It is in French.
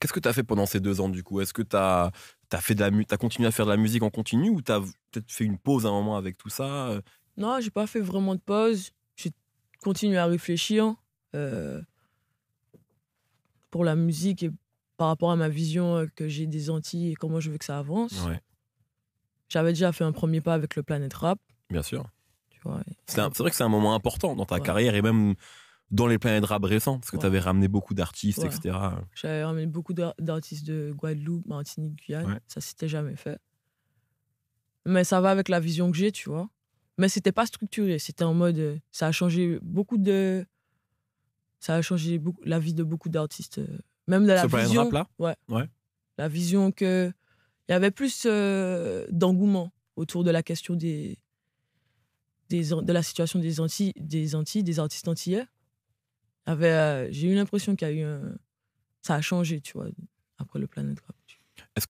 Qu'est-ce que tu as fait pendant ces deux ans du coup Est-ce que tu as, as, fait as continué à faire de la musique en continu ou tu as peut-être fait une pause à un moment avec tout ça euh? Non, j'ai pas fait vraiment de pause. J'ai continué à réfléchir euh, pour la musique et par rapport à ma vision euh, que j'ai des Antilles et comment je veux que ça avance. J'avais déjà fait un premier pas avec le Planet Rap. Bien sûr. C'est vrai que c'est un moment important dans ta carrière et même dans les planètes rap récents, parce que tu avais ramené beaucoup d'artistes, etc. J'avais ramené beaucoup d'artistes de Guadeloupe, Martinique, Guyane. Ça s'était jamais fait. Mais ça va avec la vision que j'ai, tu vois. Mais c'était pas structuré. C'était en mode. Euh, ça a changé beaucoup de. Ça a changé beaucoup, la vie de beaucoup d'artistes. Euh, même de la Ce vision. là ouais. ouais. La vision que. Il y avait plus euh, d'engouement autour de la question des, des, de la situation des Antilles, des Antilles, des artistes antillais. Euh, j'ai eu l'impression qu'il y a eu ça a changé, tu vois, après le planète